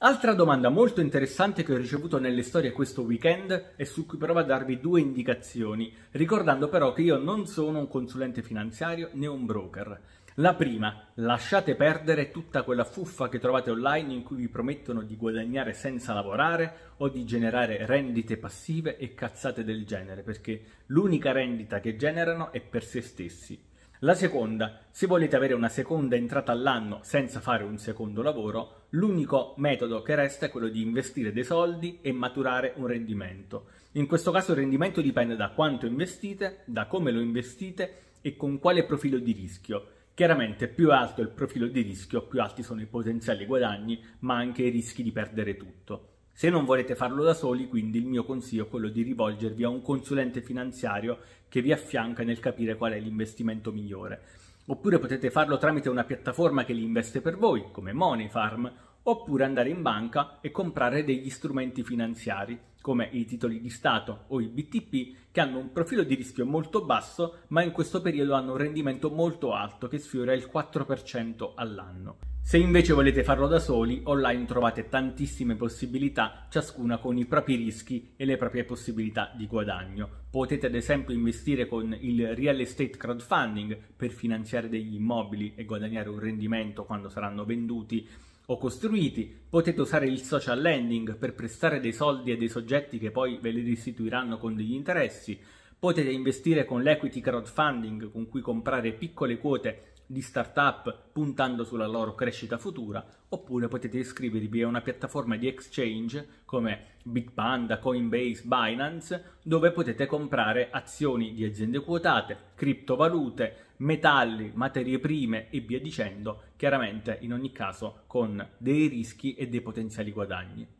Altra domanda molto interessante che ho ricevuto nelle storie questo weekend e su cui provo a darvi due indicazioni, ricordando però che io non sono un consulente finanziario né un broker. La prima, lasciate perdere tutta quella fuffa che trovate online in cui vi promettono di guadagnare senza lavorare o di generare rendite passive e cazzate del genere, perché l'unica rendita che generano è per se stessi la seconda, se volete avere una seconda entrata all'anno senza fare un secondo lavoro, l'unico metodo che resta è quello di investire dei soldi e maturare un rendimento. In questo caso il rendimento dipende da quanto investite, da come lo investite e con quale profilo di rischio. Chiaramente più alto è il profilo di rischio, più alti sono i potenziali guadagni, ma anche i rischi di perdere tutto. Se non volete farlo da soli, quindi il mio consiglio è quello di rivolgervi a un consulente finanziario che vi affianca nel capire qual è l'investimento migliore. Oppure potete farlo tramite una piattaforma che li investe per voi, come Money Farm, oppure andare in banca e comprare degli strumenti finanziari, come i titoli di Stato o i BTP, che hanno un profilo di rischio molto basso, ma in questo periodo hanno un rendimento molto alto che sfiora il 4% all'anno. Se invece volete farlo da soli, online trovate tantissime possibilità, ciascuna con i propri rischi e le proprie possibilità di guadagno. Potete ad esempio investire con il real estate crowdfunding per finanziare degli immobili e guadagnare un rendimento quando saranno venduti o costruiti, potete usare il social lending per prestare dei soldi a dei soggetti che poi ve li restituiranno con degli interessi, Potete investire con l'equity crowdfunding con cui comprare piccole quote di startup puntando sulla loro crescita futura, oppure potete iscrivervi a una piattaforma di exchange come Bitpanda, Coinbase, Binance, dove potete comprare azioni di aziende quotate, criptovalute, metalli, materie prime e via dicendo, chiaramente in ogni caso con dei rischi e dei potenziali guadagni.